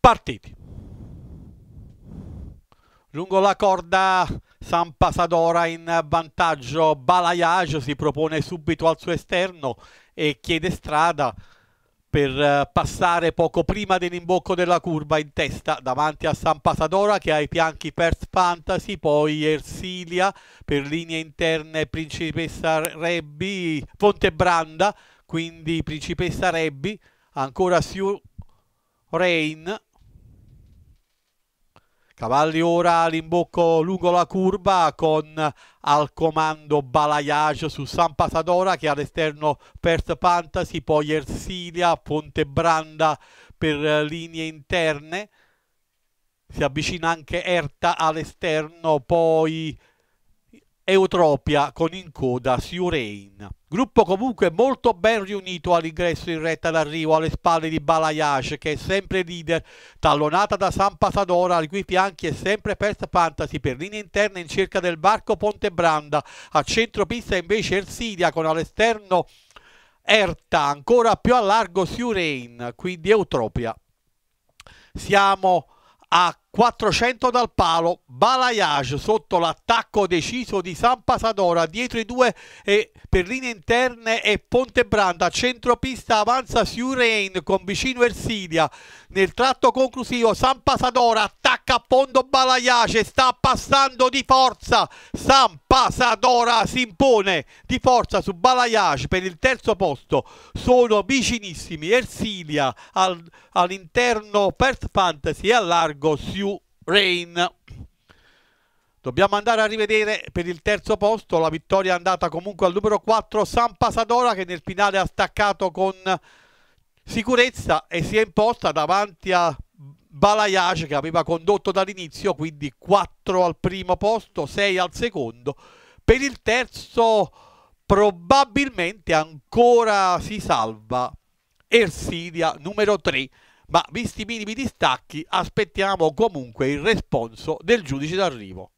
Partiti. Lungo la corda San Pasadora in vantaggio, Balayage si propone subito al suo esterno e chiede strada per eh, passare poco prima dell'imbocco della curva in testa davanti a San Pasadora che ha i fianchi First Fantasy, poi Ersilia per linee interne Principessa Rebbi, Fontebranda, quindi Principessa Rebbi, ancora Sue Rain Cavalli ora all'imbocco lungo la curva con al comando Balayage su San Pasadora che all'esterno Perth Fantasy, poi Ersilia, Pontebranda per eh, linee interne. Si avvicina anche Erta all'esterno, poi Eutropia con in coda Siurein. Gruppo comunque molto ben riunito all'ingresso in retta d'arrivo alle spalle di Balayash che è sempre leader, tallonata da San Pasadora al cui fianchi è sempre First Fantasy per linea interna in cerca del barco Ponte Branda, a centro pista invece Ersidia con all'esterno Erta, ancora più a largo Surain, quindi Eutropia. Siamo a 400 dal palo, Balayage sotto l'attacco deciso di Sampa Sadora, dietro i due eh, per linee interne e Pontebranda, centropista avanza Siurain con vicino Ersidia, nel tratto conclusivo Sampa Sadora attacca a fondo Balayage, sta passando di forza, Sampa Sadora si impone di forza su Balayage per il terzo posto, sono vicinissimi Ersilia all'interno First Fantasy e a largo Siurain. Rain. Dobbiamo andare a rivedere per il terzo posto la vittoria è andata comunque al numero 4 San Pasadora che nel finale ha staccato con sicurezza e si è imposta davanti a Balayage che aveva condotto dall'inizio, quindi 4 al primo posto, 6 al secondo. Per il terzo probabilmente ancora si salva Ersidia numero 3 ma visti i minimi distacchi aspettiamo comunque il responso del giudice d'arrivo.